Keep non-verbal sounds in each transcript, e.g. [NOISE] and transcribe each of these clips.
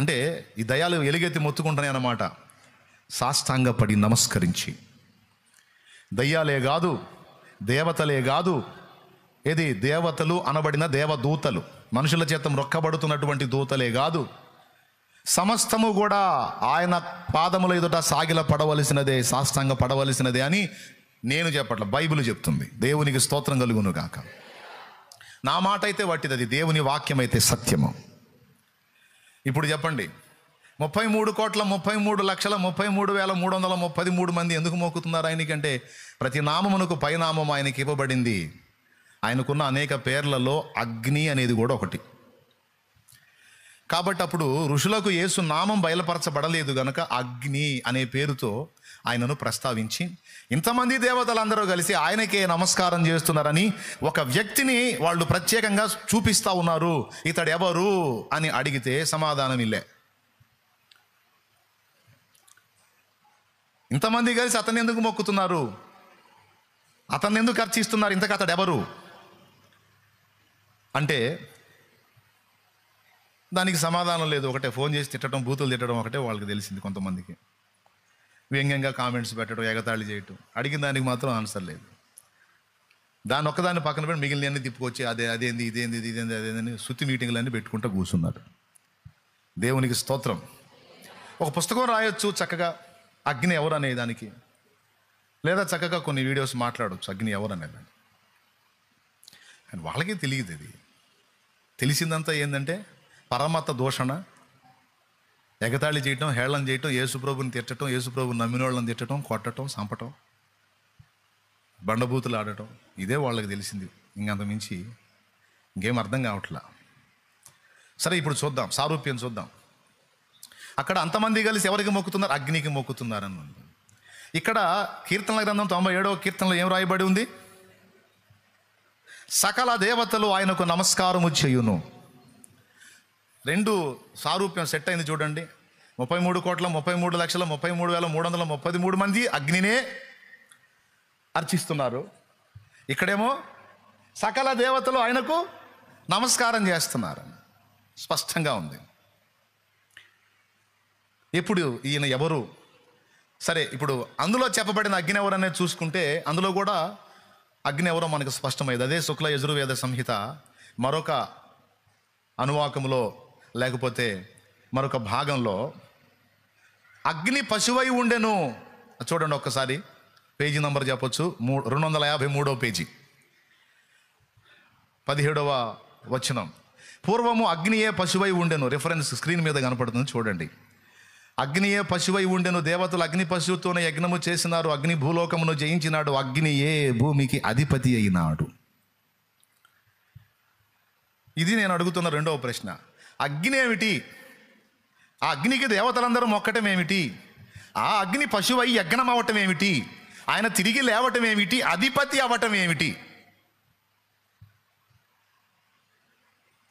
అంటే ఈ దయాలు ఎలుగెత్తి మొత్తుకుంటున్నాయి అన్నమాట సాష్టాంగపడి నమస్కరించి దయ్యాలే కాదు దేవతలే కాదు ఏది దేవతలు అనబడిన దేవదూతలు మనుషుల చేత మొక్కబడుతున్నటువంటి దూతలే కాదు సమస్తము కూడా ఆయన పాదముల ఎదుట సాగిల పడవలసినదే సాష్టాంగ పడవలసినదే అని నేను చెప్పట్ల బైబిల్ చెప్తుంది దేవునికి స్తోత్రం కలుగును గాక నా మాట అయితే వట్టిదది దేవుని వాక్యం అయితే సత్యము ఇప్పుడు చెప్పండి ముప్పై మూడు కోట్ల ముప్పై మూడు లక్షల ముప్పై మూడు వేల మూడు వందల ముప్పై మూడు మంది ఎందుకు మోకుతున్నారు ఆయనకంటే ప్రతి నామమునకు పైనామం ఆయనకి ఇవ్వబడింది ఆయనకున్న అనేక పేర్లలో అగ్ని అనేది కూడా ఒకటి కాబట్టి అప్పుడు ఋషులకు యేసు నామం బయలుపరచబడలేదు గనక అగ్ని అనే పేరుతో ఆయనను ప్రస్తావించి ఇంతమంది దేవతలందరూ కలిసి ఆయనకే నమస్కారం చేస్తున్నారని ఒక వ్యక్తిని వాళ్ళు ప్రత్యేకంగా చూపిస్తూ ఉన్నారు ఇతడు ఎవరు అని అడిగితే సమాధానం ఇల్లే ఇంతమంది కలిసి అతన్ని ఎందుకు మొక్కుతున్నారు అతన్ని ఎందుకు ఖర్చిస్తున్నారు ఇంతకు అతడు ఎవరు అంటే దానికి సమాధానం లేదు ఒకటే ఫోన్ చేసి తిట్టడం బూతులు తిట్టడం ఒకటే వాళ్ళకి తెలిసింది కొంతమందికి వ్యంగ్యంగా కామెంట్స్ పెట్టడం ఎగతాళి చేయటం అడిగిన దానికి మాత్రం ఆన్సర్ లేదు దాని ఒక్కదాన్ని పక్కన పెట్టి అన్ని తిప్పుకొచ్చి అదే అదేంది ఇదేంది ఇది ఇదేంది అదేందని శుద్ధి మీటింగ్లన్నీ పెట్టుకుంటూ కూర్చున్నారు దేవునికి స్తోత్రం ఒక పుస్తకం రాయొచ్చు చక్కగా అగ్ని ఎవరు అనే దానికి లేదా చక్కగా కొన్ని వీడియోస్ మాట్లాడవచ్చు అగ్ని ఎవరు అనేది కానీ వాళ్ళకే తెలియదు అది తెలిసిందంతా ఏంటంటే పరమత దూషణ ఎగతాళి చేయటం హేళన చేయటం యేసుప్రభుని తిట్టడం యేసుప్రభుని నమ్మిన వాళ్ళని తిట్టడం కొట్టడం చంపటం బండబూతులు ఆడటం ఇదే వాళ్ళకి తెలిసింది ఇంకంత మించి ఇంకేం అర్థం కావట్లా సరే ఇప్పుడు చూద్దాం సారూప్యం చూద్దాం అక్కడ అంతమంది కలిసి ఎవరికి మొక్కుతున్నారు అగ్నికి మొక్కుతున్నారని ఇక్కడ కీర్తనల గ్రంథం తొంభై ఏడవ కీర్తనలో ఏం రాయబడి ఉంది సకల దేవతలు ఆయనకు నమస్కారము చేయును రెండు సారూప్యం సెట్ అయింది చూడండి ముప్పై మూడు కోట్ల ముప్పై మూడు లక్షల ముప్పై మూడు వేల మూడు వందల ముప్పై మూడు మంది అగ్నినే అర్చిస్తున్నారు ఇక్కడేమో సకల దేవతలు ఆయనకు నమస్కారం చేస్తున్నారు స్పష్టంగా ఉంది ఇప్పుడు ఈయన ఎవరు సరే ఇప్పుడు అందులో చెప్పబడిన అగ్ని అనేది చూసుకుంటే అందులో కూడా అగ్ని ఎవరో మనకు స్పష్టమైంది అదే శుక్ల యజుర్వేద సంహిత మరొక అనువాకములో లేకపోతే మరొక భాగంలో అగ్ని పశువై ఉండెను చూడండి ఒక్కసారి పేజీ నంబర్ చెప్పొచ్చు మూ రెండు వందల యాభై మూడవ పేజీ పదిహేడవ వచనం పూర్వము అగ్నియే పశువై ఉండెను రిఫరెన్స్ స్క్రీన్ మీద కనపడుతుంది చూడండి అగ్నియే పశువై ఉండెను దేవతలు అగ్ని పశువుతోనే యజ్ఞము చేసినారు అగ్ని భూలోకమును జయించినాడు అగ్నియే భూమికి అధిపతి అయినాడు ఇది నేను అడుగుతున్న రెండవ ప్రశ్న అగ్ని ఏమిటి ఆ అగ్నికి దేవతలందరూ మొక్కటం ఏమిటి ఆ అగ్ని పశువై యజ్ఞం అవ్వటం ఏమిటి ఆయన తిరిగి లేవటం ఏమిటి అధిపతి అవటం ఏమిటి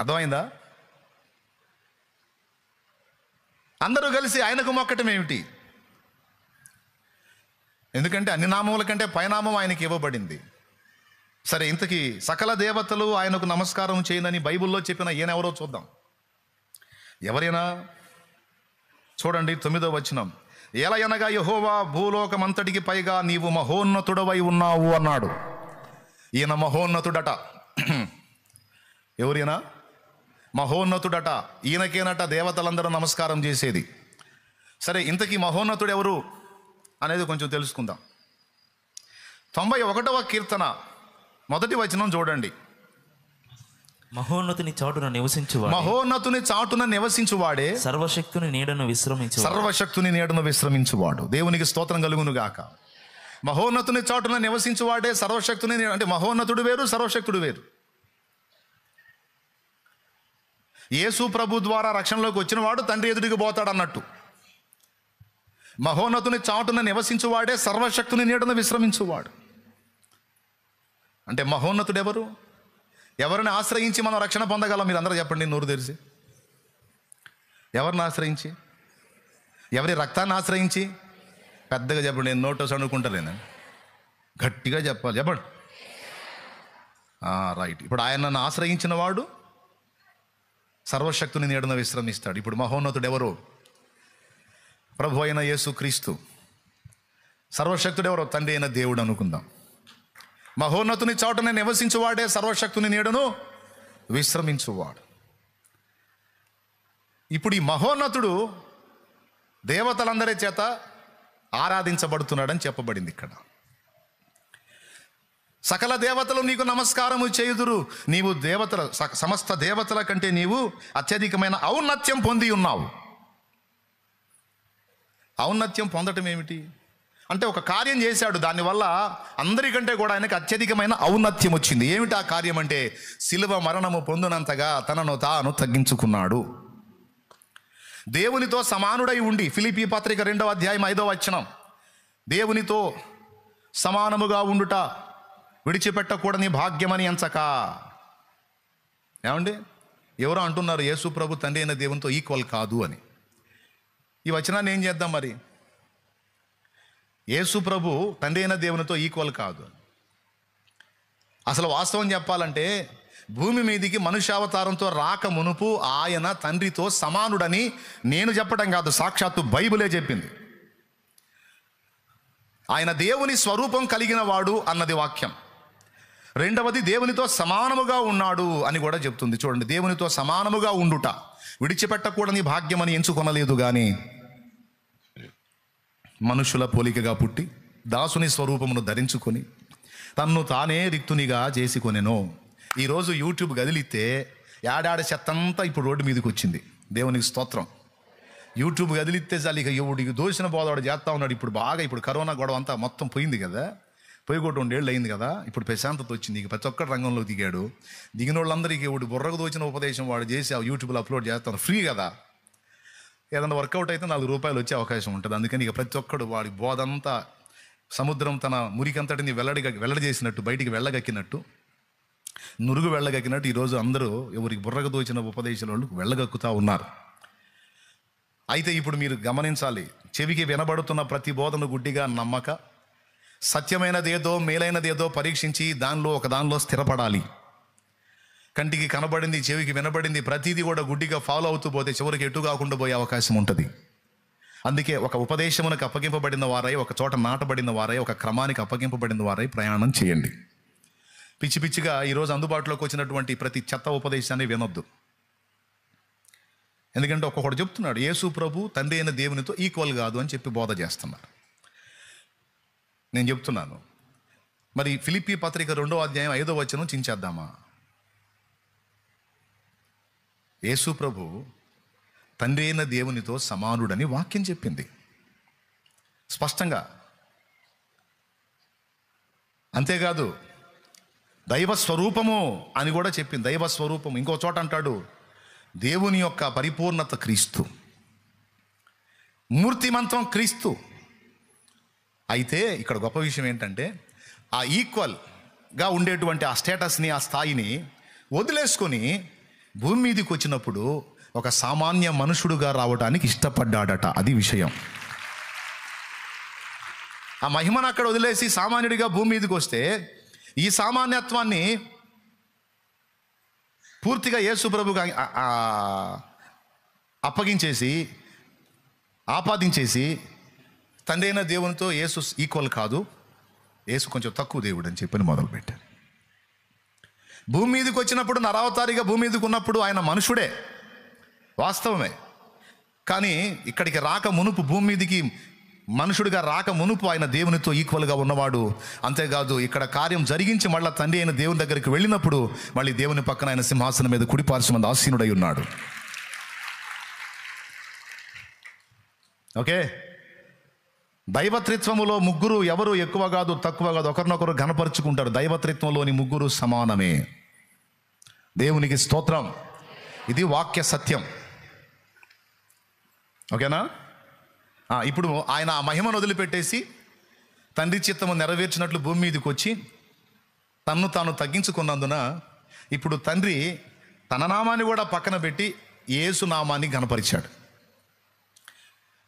అర్థమైందా అందరూ కలిసి ఆయనకు మొక్కటం ఏమిటి ఎందుకంటే అన్ని నామముల కంటే పైనామం ఆయనకి ఇవ్వబడింది సరే ఇంతకీ సకల దేవతలు ఆయనకు నమస్కారం చేయనని బైబిల్లో చెప్పిన ఈయనెవరో చూద్దాం ఎవరైనా చూడండి తొమ్మిదో వచనం ఎలయనగా యహోవా భూలోకమంతటికి పైగా నీవు మహోన్నతుడవై ఉన్నావు అన్నాడు ఈయన మహోన్నతుడట [CLEARS THROAT] ఎవరైనా మహోన్నతుడట ఈయనకేనట దేవతలందరూ నమస్కారం చేసేది సరే ఇంతకీ మహోన్నతుడు ఎవరు అనేది కొంచెం తెలుసుకుందాం తొంభై ఒకటవ కీర్తన మొదటి వచనం చూడండి మహోన్నతుని చాటున నివసించువాడు మహోన్నతుని చాటున నివసించువాడే సర్వశక్తుని నీడను విశ్రమించు సర్వశక్తుని నీడను విశ్రమించువాడు దేవునికి స్తోత్రం కలుగును గాక మహోన్నతుని చాటున నివసించువాడే సర్వశక్తుని అంటే మహోన్నతుడు వేరు సర్వశక్తుడు వేరు యేసు ప్రభు ద్వారా రక్షణలోకి వచ్చినవాడు తండ్రి ఎదుటికి పోతాడు అన్నట్టు మహోన్నతుని చాటున నివసించువాడే సర్వశక్తుని నీడను విశ్రమించువాడు అంటే మహోన్నతుడు ఎవరు ఎవరిని ఆశ్రయించి మనం రక్షణ పొందగలం మీరు అందరూ చెప్పండి నోరు తెరిచి ఎవరిని ఆశ్రయించి ఎవరి రక్తాన్ని ఆశ్రయించి పెద్దగా చెప్పండి నేను నోటో చనుకుంటలేను గట్టిగా చెప్పాలి చెప్పండి రైట్ ఇప్పుడు ఆయన నన్ను ఆశ్రయించిన వాడు సర్వశక్తుని నేడున విశ్రమిస్తాడు ఇప్పుడు మహోన్నతుడు ఎవరు ప్రభు అయిన యేసు క్రీస్తు సర్వశక్తుడు ఎవరో తండ్రి అయిన దేవుడు అనుకుందాం మహోన్నతుని చోటనే నివసించువాడే సర్వశక్తుని నీడను విశ్రమించువాడు ఇప్పుడు ఈ మహోన్నతుడు దేవతలందరి చేత ఆరాధించబడుతున్నాడని చెప్పబడింది ఇక్కడ సకల దేవతలు నీకు నమస్కారము చేయుదురు నీవు దేవతల సమస్త దేవతల కంటే నీవు అత్యధికమైన ఔన్నత్యం పొంది ఉన్నావు ఔన్నత్యం పొందటం ఏమిటి అంటే ఒక కార్యం చేశాడు దానివల్ల అందరికంటే కూడా ఆయనకు అత్యధికమైన ఔన్నత్యం వచ్చింది ఏమిటి ఆ కార్యం అంటే శిలువ మరణము పొందినంతగా తనను తాను తగ్గించుకున్నాడు దేవునితో సమానుడై ఉండి ఫిలిపి పత్రిక రెండవ అధ్యాయం ఐదవ వచనం దేవునితో సమానముగా ఉండుట విడిచిపెట్టకూడని భాగ్యమని ఎంచక ఏమండి ఎవరో అంటున్నారు యేసు ప్రభు తండ్రి అయిన దేవునితో ఈక్వల్ కాదు అని ఈ వచనాన్ని ఏం చేద్దాం మరి యేసు ప్రభు తండ్రి అయిన దేవునితో ఈక్వల్ కాదు అసలు వాస్తవం చెప్పాలంటే భూమి మీదికి మనుష్యావతారంతో రాక మునుపు ఆయన తండ్రితో సమానుడని నేను చెప్పడం కాదు సాక్షాత్తు బైబులే చెప్పింది ఆయన దేవుని స్వరూపం కలిగిన వాడు అన్నది వాక్యం రెండవది దేవునితో సమానముగా ఉన్నాడు అని కూడా చెప్తుంది చూడండి దేవునితో సమానముగా ఉండుట విడిచిపెట్టకూడని భాగ్యమని ఎంచుకొనలేదు కానీ మనుషుల పోలికగా పుట్టి దాసుని స్వరూపమును ధరించుకొని తన్ను తానే రిక్తునిగా చేసుకొనెను ఈరోజు యూట్యూబ్ గదిలితే ఏడాడ చెత్తంతా ఇప్పుడు రోడ్డు మీదకి వచ్చింది దేవునికి స్తోత్రం యూట్యూబ్ గదిలితే చాలు ఇక ఎవడికి దోషిన బోధవాడు చేస్తా ఉన్నాడు ఇప్పుడు బాగా ఇప్పుడు కరోనా గొడవ అంతా మొత్తం పోయింది కదా పోయి కూడా రెండేళ్ళు అయింది కదా ఇప్పుడు ప్రశాంతత వచ్చింది ఇక ప్రతి ఒక్కటి రంగంలో దిగాడు దిగిన వాళ్ళందరికీ ఎవడు బుర్రకు దోచిన ఉపదేశం వాడు చేసి ఆ యూట్యూబ్లో అప్లోడ్ చేస్తాను ఫ్రీ కదా ఏదైనా వర్కౌట్ అయితే నాలుగు రూపాయలు వచ్చే అవకాశం ఉంటుంది అందుకని ఇక ప్రతి ఒక్కడు వాడి బోధంతా సముద్రం తన మురికంతటిని వెల్లడిగా వెల్లడి చేసినట్టు బయటికి వెళ్ళగక్కినట్టు నురుగు వెళ్ళగక్కినట్టు ఈరోజు అందరూ ఎవరికి బుర్రకు దోచిన ఉపదేశాల వాళ్ళు వెళ్ళగక్కుతా ఉన్నారు అయితే ఇప్పుడు మీరు గమనించాలి చెవికి వినబడుతున్న ప్రతి బోధను గుడ్డిగా నమ్మక సత్యమైనదేదో మేలైనదేదో పరీక్షించి దానిలో ఒక దానిలో స్థిరపడాలి కంటికి కనబడింది చెవికి వినబడింది ప్రతిదీ కూడా గుడ్డిగా ఫాలో అవుతూ పోతే చివరికి ఎటు కాకుండా పోయే అవకాశం ఉంటుంది అందుకే ఒక ఉపదేశమునకు అప్పగింపబడిన వారై ఒక చోట నాటబడిన వారై ఒక క్రమానికి అప్పగింపబడిన వారై ప్రయాణం చేయండి పిచ్చి పిచ్చిగా ఈరోజు అందుబాటులోకి వచ్చినటువంటి ప్రతి చెత్త ఉపదేశాన్ని వినొద్దు ఎందుకంటే ఒక్కొక్కడు చెప్తున్నాడు యేసు ప్రభు తండ్రి అయిన దేవునితో ఈక్వల్ కాదు అని చెప్పి బోధ చేస్తున్నారు నేను చెప్తున్నాను మరి ఫిలిపి పత్రిక రెండో అధ్యాయం ఐదో వచనం చించేద్దామా యేసు ప్రభు తండ్రి అయిన దేవునితో సమానుడని వాక్యం చెప్పింది స్పష్టంగా అంతేకాదు దైవ స్వరూపము అని కూడా చెప్పింది దైవ స్వరూపం ఇంకో చోట అంటాడు దేవుని యొక్క పరిపూర్ణత క్రీస్తు మూర్తిమంతం క్రీస్తు అయితే ఇక్కడ గొప్ప విషయం ఏంటంటే ఆ ఈక్వల్గా ఉండేటువంటి ఆ స్టేటస్ని ఆ స్థాయిని వదిలేసుకొని భూమి మీదకి వచ్చినప్పుడు ఒక సామాన్య మనుషుడుగా రావడానికి ఇష్టపడ్డాడట అది విషయం ఆ మహిమను అక్కడ వదిలేసి సామాన్యుడిగా భూమి మీదకి వస్తే ఈ సామాన్యత్వాన్ని పూర్తిగా యేసు ప్రభుగా అప్పగించేసి ఆపాదించేసి తండ్రి అయిన దేవునితో యేసు ఈక్వల్ కాదు యేసు కొంచెం తక్కువ దేవుడు అని చెప్పి మొదలుపెట్టారు భూమి మీదకి వచ్చినప్పుడు నరావతారిగా భూమి మీదకి ఉన్నప్పుడు ఆయన మనుషుడే వాస్తవమే కానీ ఇక్కడికి రాక మునుపు భూమి మీదకి మనుషుడిగా రాక మునుపు ఆయన దేవునితో ఈక్వల్గా ఉన్నవాడు అంతేకాదు ఇక్కడ కార్యం జరిగించి మళ్ళీ తండ్రి అయిన దేవుని దగ్గరికి వెళ్ళినప్పుడు మళ్ళీ దేవుని పక్కన ఆయన సింహాసనం మీద కుడిపార్చమంది ఆసీనుడై ఉన్నాడు ఓకే దైవత్రిత్వములో ముగ్గురు ఎవరు ఎక్కువ కాదు తక్కువ కాదు ఒకరినొకరు ఘనపరుచుకుంటారు దైవత్రిత్వంలోని ముగ్గురు సమానమే దేవునికి స్తోత్రం ఇది వాక్య సత్యం ఓకేనా ఇప్పుడు ఆయన ఆ మహిమను వదిలిపెట్టేసి తండ్రి చిత్తము నెరవేర్చినట్లు భూమి మీదకి వచ్చి తన్ను తాను తగ్గించుకున్నందున ఇప్పుడు తండ్రి తన నామాన్ని కూడా పక్కన పెట్టి ఏసు నామాన్ని గణపరిచాడు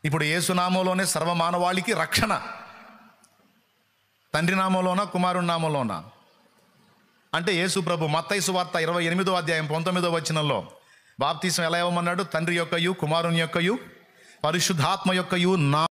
ఇప్పుడు ఏసునామంలోనే సర్వమానవాళికి రక్షణ తండ్రి నామంలోన కుమారుని నామంలోన అంటే యేసు ప్రభు మత్తైసు వార్త ఇరవై ఎనిమిదో అధ్యాయం పంతొమ్మిదో వచనంలో బాప్తీసం ఎలా ఇవ్వమన్నాడు తండ్రి యొక్కయు కుమారుని యొక్కయు పరిశుద్ధాత్మ యొక్కయు నా